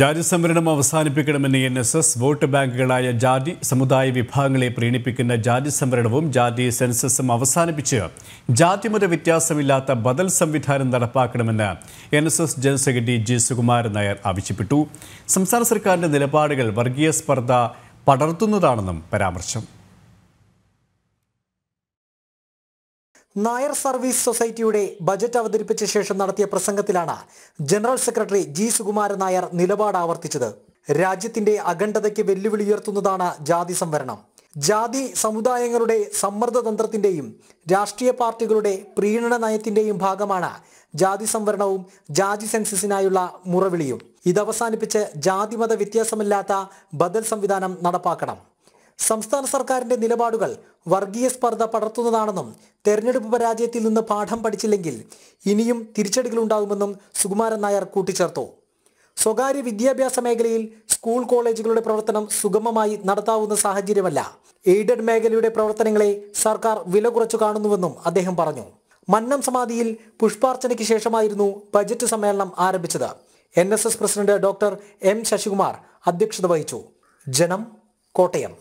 ജാതി സംവരണം അവസാനിപ്പിക്കണമെന്ന് എൻ എസ് എസ് വോട്ട് ബാങ്കുകളായ ജാതി സമുദായ വിഭാഗങ്ങളെ പ്രീണിപ്പിക്കുന്ന ജാതി സംവരണവും ജാതി സെൻസസും അവസാനിപ്പിച്ച് ജാതിമത വ്യത്യാസമില്ലാത്ത ബദൽ സംവിധാനം നടപ്പാക്കണമെന്ന് N S S general secretary G Sukumaran Nair ആവശ്യപ്പെട്ടു സംസ്ഥാന സർക്കാരിൻ്റെ നിലപാടുകൾ വർഗീയ സ്പർദ്ധ പടർത്തുന്നതാണെന്നും പരാമർശം നായർ സർവീസ് സൊസൈറ്റിയുടെ ബജറ്റ് അവതരിപ്പിച്ച ശേഷം നടത്തിയ പ്രസംഗത്തിലാണ് general secretary G Sukumaran Nair നിലപാട് ആവർത്തിച്ചത് രാജ്യത്തിന്റെ അഖണ്ഡതയ്ക്ക് വെല്ലുവിളി ഉയർത്തുന്നതാണ് ജാതി സംവരണം ജാതി സമുദായങ്ങളുടെ സമ്മർദ്ദതന്ത്രത്തിന്റെയും രാഷ്ട്രീയ പാർട്ടികളുടെ പ്രീണന നയത്തിന്റെയും ഭാഗമാണ് ജാതി സംവരണവും ജാതി സെൻസസിനായുള്ള മുറവിളിയും ഇതവസാനിപ്പിച്ച് ജാതിമത വ്യത്യാസമില്ലാത്ത ബദൽ സംവിധാനം നടപ്പാക്കണം സംസ്ഥാന സർക്കാരിന്റെ നിലപാടുകൾ വർഗീയ സ്പർദ്ധ പടർത്തുന്നതാണെന്നും തെരഞ്ഞെടുപ്പ് പരാജയത്തിൽ നിന്ന് പാഠം പഠിച്ചില്ലെങ്കിൽ ഇനിയും തിരിച്ചടികളുണ്ടാകുമെന്നും സുകുമാരൻ നായർ കൂട്ടിച്ചേർത്തു സ്വകാര്യ വിദ്യാഭ്യാസ മേഖലയിൽ സ്കൂൾ കോളേജുകളുടെ പ്രവർത്തനം സുഗമമായി നടത്താവുന്ന സാഹചര്യമല്ല എയ്ഡഡ് മേഖലയുടെ പ്രവർത്തനങ്ങളെ സർക്കാർ വില കുറച്ചു കാണുന്നുവെന്നും അദ്ദേഹം പറഞ്ഞു മന്നം സമാധിയിൽ പുഷ്പാർച്ചനയ്ക്ക് ശേഷമായിരുന്നു ബജറ്റ് സമ്മേളനം ആരംഭിച്ചത് N president doctor M Sasikumar അധ്യക്ഷത വഹിച്ചു ജനം കോട്ടയം